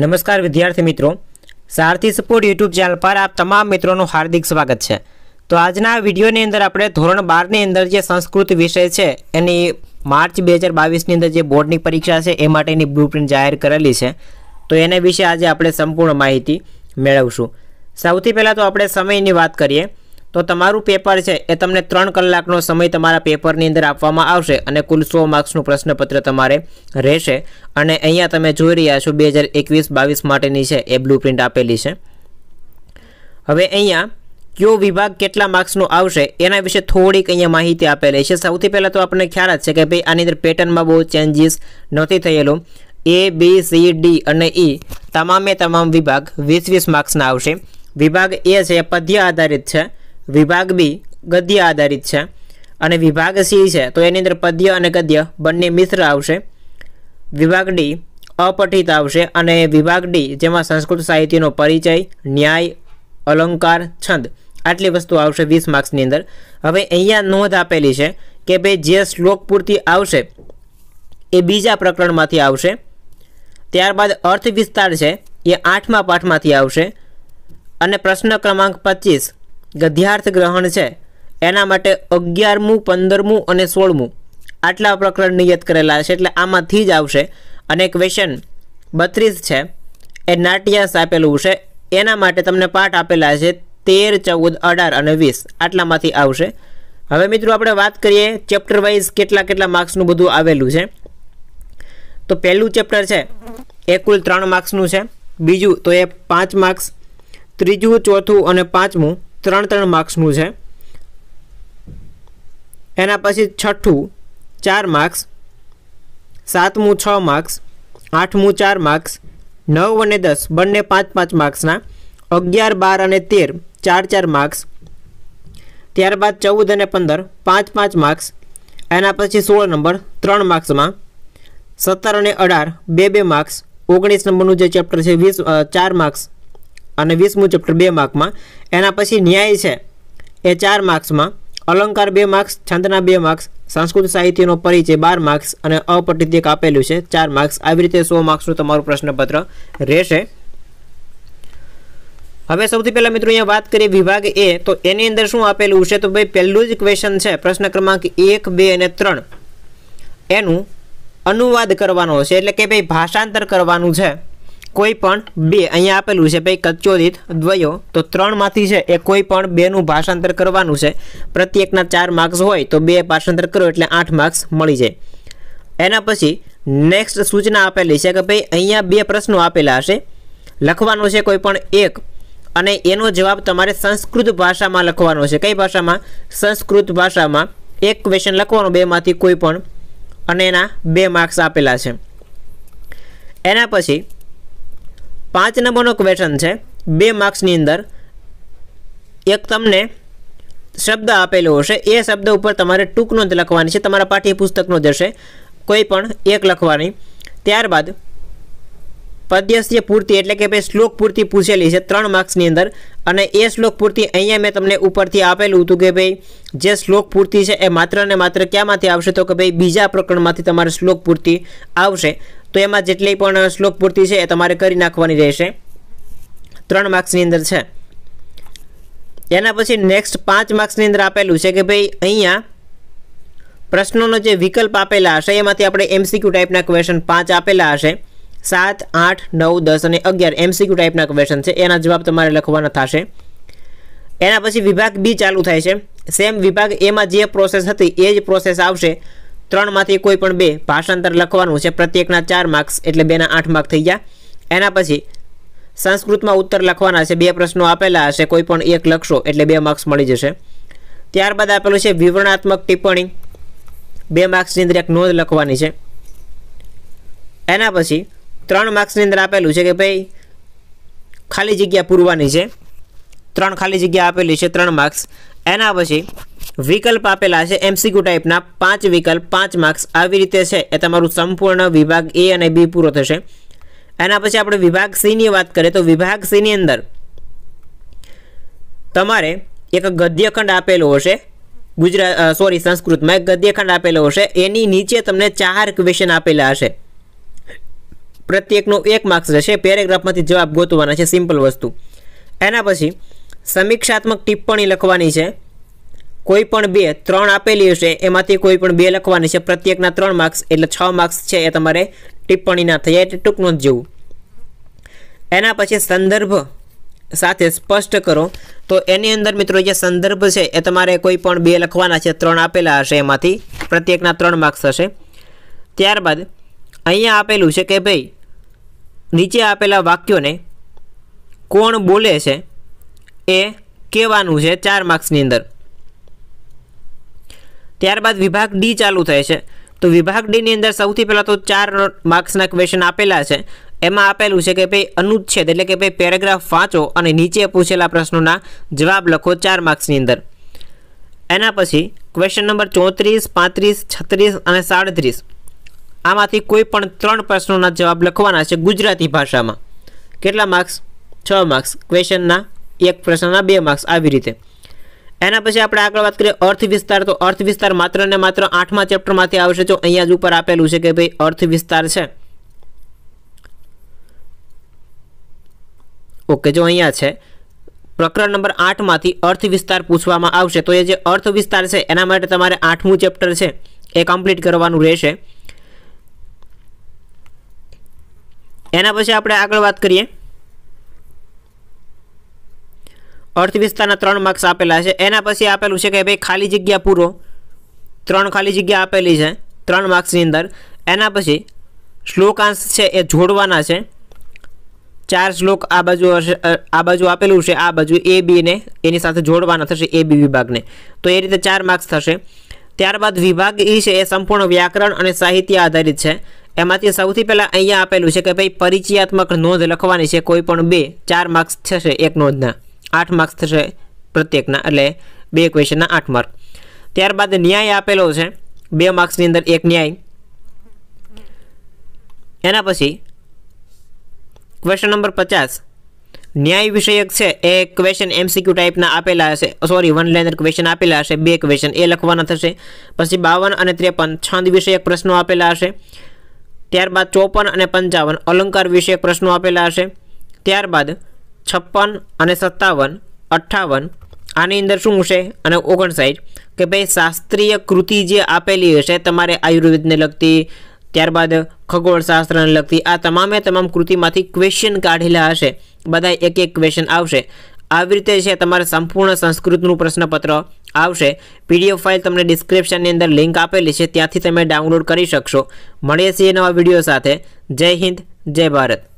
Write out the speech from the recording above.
નમસ્કાર વિદ્યાર્થી મિત્રો સારથી સપોર્ટ યુટ્યુબ ચેનલ પર આપ તમામ મિત્રોનું હાર્દિક સ્વાગત છે તો આજના વિડીયોની અંદર આપણે ધોરણ બારની અંદર જે સંસ્કૃત વિષય છે એની માર્ચ બે હજાર બાવીસની અંદર જે બોર્ડની પરીક્ષા છે એ માટેની બ્લુપ્રિન્ટ જાહેર કરેલી છે તો એને વિશે આજે આપણે સંપૂર્ણ માહિતી મેળવશું સૌથી પહેલાં તો આપણે સમયની વાત કરીએ તો તમારું પેપર છે એ તમને ત્રણ કલાકનો સમય તમારા પેપરની અંદર આપવામાં આવશે અને કુલ સો માર્ક્સનું પ્રશ્નપત્ર તમારે રહેશે અને અહીંયા તમે જોઈ રહ્યા છો બે હજાર એકવીસ બાવીસ માટેની છે એ બ્લુ પ્રિન્ટ આપેલી છે હવે અહીંયા કયો વિભાગ કેટલા માર્ક્સનો આવશે એના વિશે થોડીક અહીંયા માહિતી આપેલી છે સૌથી પહેલાં તો આપણને ખ્યાલ જ છે કે ભાઈ આની અંદર પેટર્નમાં બહુ ચેન્જીસ નથી થયેલો એ બી સી ડી અને ઈ e તમામે તમામ વિભાગ વીસ વીસ માર્ક્સના આવશે વિભાગ એ છે પદ્ય આધારિત છે વિભાગ બી ગદ્ય આધારિત છે અને વિભાગ સી છે તો એની અંદર પદ્ય અને ગદ્ય બંને મિશ્ર આવશે વિભાગ ડી અપઠિત આવશે અને વિભાગ ડી જેમાં સંસ્કૃત સાહિત્યનો પરિચય ન્યાય અલંકાર છંદ આટલી વસ્તુ આવશે વીસ માર્ક્સની અંદર હવે અહીંયા નોંધ આપેલી છે કે ભાઈ જે શ્લોક પૂરતી આવશે એ બીજા પ્રકરણમાંથી આવશે ત્યારબાદ અર્થ વિસ્તાર છે એ આઠમા પાઠમાંથી આવશે અને પ્રશ્ન ક્રમાંક પચીસ ગધ્યાર્થ ગ્રહણ છે એના માટે અગિયારમું પંદરમું અને સોળમું આટલા પ્રકરણ નિયત કરેલા છે એટલે આમાંથી જ આવશે અને ક્વેશ્ચન બત્રીસ છે એ નાટ્યાસ આપેલું છે એના માટે તમને પાઠ આપેલા છે તેર ચૌદ અઢાર અને વીસ આટલામાંથી આવશે હવે મિત્રો આપણે વાત કરીએ ચેપ્ટર વાઇઝ કેટલા કેટલા માર્ક્સનું બધું આવેલું છે તો પહેલું ચેપ્ટર છે એ કુલ ત્રણ માર્ક્સનું છે બીજું તો એ પાંચ માર્ક્સ ત્રીજું ચોથું અને પાંચમું ત્રણ ત્રણ માર્ક્સનું છે એના પછી છઠ્ઠું ચાર માર્ક્સ સાતમું છ માર્ક્સ આઠમું ચાર માર્ક્સ નવ અને દસ બંને પાંચ પાંચ માર્ક્સના અગિયાર બાર અને તેર ચાર ચાર માર્ક્સ ત્યારબાદ ચૌદ અને પંદર પાંચ પાંચ માર્ક્સ એના પછી સોળ નંબર ત્રણ માર્ક્સમાં સત્તર અને અઢાર બે બે માર્ક્સ ઓગણીસ નંબરનું જે ચેપ્ટર છે વીસ ચાર માર્ક્સ અને વીસમું ચેપ્ટર બે માર્કમાં એના પછી ન્યાય છે એ ચાર માર્ક્સમાં અલંકાર બે માર્ક્સ છંદના બે માર્ક્સ સંસ્કૃત સાહિત્યનો પરિચય બાર માર્ક્સ અને અપટિત્યક આપેલું છે ચાર માર્ક્સ આવી રીતે સો માર્ક્સનું તમારું પ્રશ્નપત્ર રહેશે હવે સૌથી પહેલાં મિત્રો અહીંયા વાત કરીએ વિભાગ એ તો એની અંદર શું આપેલું છે તો ભાઈ પહેલું જ ક્વેશ્ચન છે પ્રશ્ન ક્રમાંક એક બે અને ત્રણ એનું અનુવાદ કરવાનો છે એટલે કે ભાઈ ભાષાંતર કરવાનું છે કોઈ પણ બે અહીંયા આપેલું છે ભાઈ કચ્ચોદિત દ્વયો તો ત્રણમાંથી છે એ કોઈ પણ બેનું ભાષાંતર કરવાનું છે પ્રત્યેકના ચાર માર્ક્સ હોય તો બે ભાષાંતર કરો એટલે આઠ માર્ક્સ મળી જાય એના પછી નેક્સ્ટ સૂચના આપેલી છે કે ભાઈ અહીંયા બે પ્રશ્નો આપેલા હશે લખવાનો છે કોઈ પણ એક અને એનો જવાબ તમારે સંસ્કૃત ભાષામાં લખવાનો છે કઈ ભાષામાં સંસ્કૃત ભાષામાં એક ક્વેશ્ચન લખવાનો બેમાંથી કોઈ પણ અને એના બે માર્ક્સ આપેલા છે એના પછી પાંચ નંબરનો ક્વેશ્ચન છે બે માર્ક્સની અંદર એક તમને શબ્દ આપેલો હશે એ શબ્દ ઉપર તમારે ટૂંકનો જ લખવાની છે તમારા પાઠ્યપુસ્તકનો જ હશે કોઈ પણ એક લખવાની ત્યારબાદ પદ્યસ્ય પૂર્તિ એટલે કે ભાઈ શ્લોક પૂર્તિ પૂછેલી છે ત્રણ માર્ક્સની અંદર અને એ શ્લોક પૂર્તિ અહીંયા મેં તમને ઉપરથી આપેલું હતું કે ભાઈ જે શ્લોક પૂર્તિ છે એ માત્ર ને માત્ર ક્યાંમાંથી આવશે તો કે ભાઈ બીજા પ્રકરણમાંથી તમારે શ્લોક પૂર્તિ આવશે તો એમાં જેટલી પણ શ્લોક પૂર્તિ છે એ તમારે કરી નાખવાની રહેશે ત્રણ માર્ક્સની અંદર છે એના પછી નેક્સ્ટ પાંચ માર્ક્સની અંદર આપેલું છે કે ભાઈ અહીંયા પ્રશ્નોનો જે વિકલ્પ આપેલા હશે એમાંથી આપણે એમસીક્યુ ટાઈપના ક્વેશ્ચન પાંચ આપેલા હશે સાત આઠ નવ દસ અને અગિયાર એમસીક્યુ ટાઈપના ક્વેશ્ચન છે એના જવાબ તમારે લખવાના થશે એના પછી વિભાગ બી ચાલુ થાય છે સેમ વિભાગ એમાં જે પ્રોસેસ હતી એ જ પ્રોસેસ આવશે ત્રણમાંથી કોઈ પણ બે ભાષાંતર લખવાનું છે પ્રત્યેકના ચાર માર્ક્સ એટલે બેના આઠ માર્ક થઈ ગયા એના પછી સંસ્કૃતમાં ઉત્તર લખવાના છે બે પ્રશ્નો આપેલા હશે કોઈ પણ એક લખશો એટલે બે માર્ક્સ મળી જશે ત્યારબાદ આપેલું છે વિવરણાત્મક ટિપ્પણી બે માર્ક્સની અંદર એક નોંધ લખવાની છે એના પછી ત્રણ માર્ક્સની અંદર આપેલું છે કે ભાઈ ખાલી જગ્યા પૂરવાની છે ત્રણ ખાલી જગ્યા આપેલી છે ત્રણ માર્ક્સ એના પછી વિકલ્પ આપેલા છે એમસીક્યુ ટાઈપના પાંચ વિકલ્પ પાંચ માર્ક્સ આવી રીતે છે એ તમારું સંપૂર્ણ વિભાગ એ અને બી પૂરો થશે એના પછી આપણે વિભાગ સીની વાત કરીએ તો વિભાગ સીની અંદર તમારે એક ગદ્યખંડ આપેલો હશે ગુજરાત સોરી સંસ્કૃતમાં એક ગદ્યખંડ આપેલો હશે એની નીચે તમને ચાર ક્વેશ્ચન આપેલા હશે પ્રત્યેકનો એક માર્ક્સ રહેશે પેરેગ્રાફમાંથી જવાબ ગોતવાના છે સિમ્પલ વસ્તુ એના પછી સમીક્ષાત્મક ટિપ્પણી લખવાની છે કોઈ પણ બે ત્રણ આપેલી હશે એમાંથી કોઈ પણ બે લખવાની છે પ્રત્યેકના ત્રણ માર્ક્સ એટલે છ માર્ક્સ છે એ તમારે ટિપ્પણીના થયા એટલે ટૂંક નોંધ જેવું એના પછી સંદર્ભ સાથે સ્પષ્ટ કરો તો એની અંદર મિત્રો જે સંદર્ભ છે એ તમારે કોઈ પણ બે લખવાના છે ત્રણ આપેલા હશે એમાંથી પ્રત્યેકના ત્રણ માર્ક્સ હશે ત્યારબાદ અહીંયા આપેલું છે કે ભાઈ નીચે આપેલા વાક્યોને કોણ બોલે છે એ કહેવાનું છે ચાર માર્ક્સની અંદર ત્યારબાદ વિભાગ ડી ચાલુ થાય છે તો વિભાગ ડીની અંદર સૌથી પહેલાં તો ચાર માર્ક્સના ક્વેશ્ચન આપેલા છે એમાં આપેલું છે કે ભાઈ અનુચ્છેદ એટલે કે ભાઈ પેરેગ્રાફ વાંચો અને નીચે પૂછેલા પ્રશ્નોના જવાબ લખો ચાર માર્ક્સની અંદર એના પછી ક્વેશ્ચન નંબર ચોત્રીસ પાંત્રીસ છત્રીસ અને સાડત્રીસ આમાંથી કોઈ પણ ત્રણ પ્રશ્નોના જવાબ લખવાના છે ગુજરાતી ભાષામાં કેટલા માર્ક્સ છ માર્ક્સ ક્વેશ્ચનના એક પ્રશ્નના બે માર્ક્સ આવી રીતે એના પછી આપણે આગળ વાત કરીએ અર્થ વિસ્તાર તો અર્થ વિસ્તાર માત્ર ને માત્ર આઠમા ચેપ્ટરમાંથી આવશે જો અહીંયા જ ઉપર આપેલું છે કે ભાઈ અર્થ વિસ્તાર છે ઓકે જો અહીંયા છે પ્રકરણ નંબર આઠમાંથી અર્થ વિસ્તાર પૂછવામાં આવશે તો એ જે અર્થ વિસ્તાર છે એના માટે તમારે આઠમું ચેપ્ટર છે એ કમ્પ્લીટ કરવાનું રહેશે એના પછી આપણે આગળ વાત કરીએ અર્થવ્યવસ્થાના ત્રણ માર્ક્સ આપેલા છે એના પછી આપેલું છે કે ભાઈ ખાલી જગ્યા પૂરો ત્રણ ખાલી જગ્યા આપેલી છે ત્રણ માર્ક્સની અંદર એના પછી શ્લોકાંશ છે એ જોડવાના છે ચાર શ્લોક આ બાજુ હશે આ બાજુ આપેલું છે આ બાજુ એ બીને એની સાથે જોડવાના થશે એ બી વિભાગને તો એ રીતે ચાર માર્ક્સ થશે ત્યારબાદ વિભાગ એ છે એ સંપૂર્ણ વ્યાકરણ અને સાહિત્ય આધારિત છે એમાંથી સૌથી પહેલાં અહીંયા આપેલું છે કે ભાઈ પરિચયાત્મક નોંધ લખવાની છે કોઈ પણ બે ચાર માર્ક્સ થશે એક નોંધના આઠ માર્ક્સ થશે પ્રત્યેકના એટલે બે ક્વેશ્ચનના આઠ માર્ક ત્યારબાદ ન્યાય આપેલો છે બે માર્ક્સની અંદર એક ન્યાય એના પછી ક્વેશ્ચન નંબર પચાસ ન્યાય વિષયક છે એ ક્વેશ્ચન એમસીક્યુ ટાઈપના આપેલા હશે સોરી વન લેનર ક્વેશ્ચન આપેલા હશે બે ક્વેશ્ચન એ લખવાના થશે પછી બાવન અને ત્રેપન છંદ વિષયક પ્રશ્નો આપેલા હશે ત્યારબાદ ચોપન અને પંચાવન અલંકાર વિષયક પ્રશ્નો આપેલા હશે ત્યારબાદ છપ્પન અને સત્તાવન અઠ્ઠાવન આની અંદર શું હશે અને ઓગણસાઠ કે ભાઈ શાસ્ત્રીય કૃતિ જે આપેલી હશે તમારે આયુર્વેદને લગતી ત્યારબાદ ખગોળશાસ્ત્રને લગતી આ તમામે તમામ કૃતિમાંથી ક્વેશ્ચન કાઢેલા હશે બધા એક એક ક્વેશ્ચન આવશે આવી રીતે છે તમારે સંપૂર્ણ સંસ્કૃતનું પ્રશ્નપત્ર આવશે પીડીએફ ફાઇલ તમને ડિસ્ક્રિપ્શનની અંદર લિંક આપેલી છે ત્યાંથી તમે ડાઉનલોડ કરી શકશો મળીએ છીએ નવા વિડીયો સાથે જય હિન્દ જય ભારત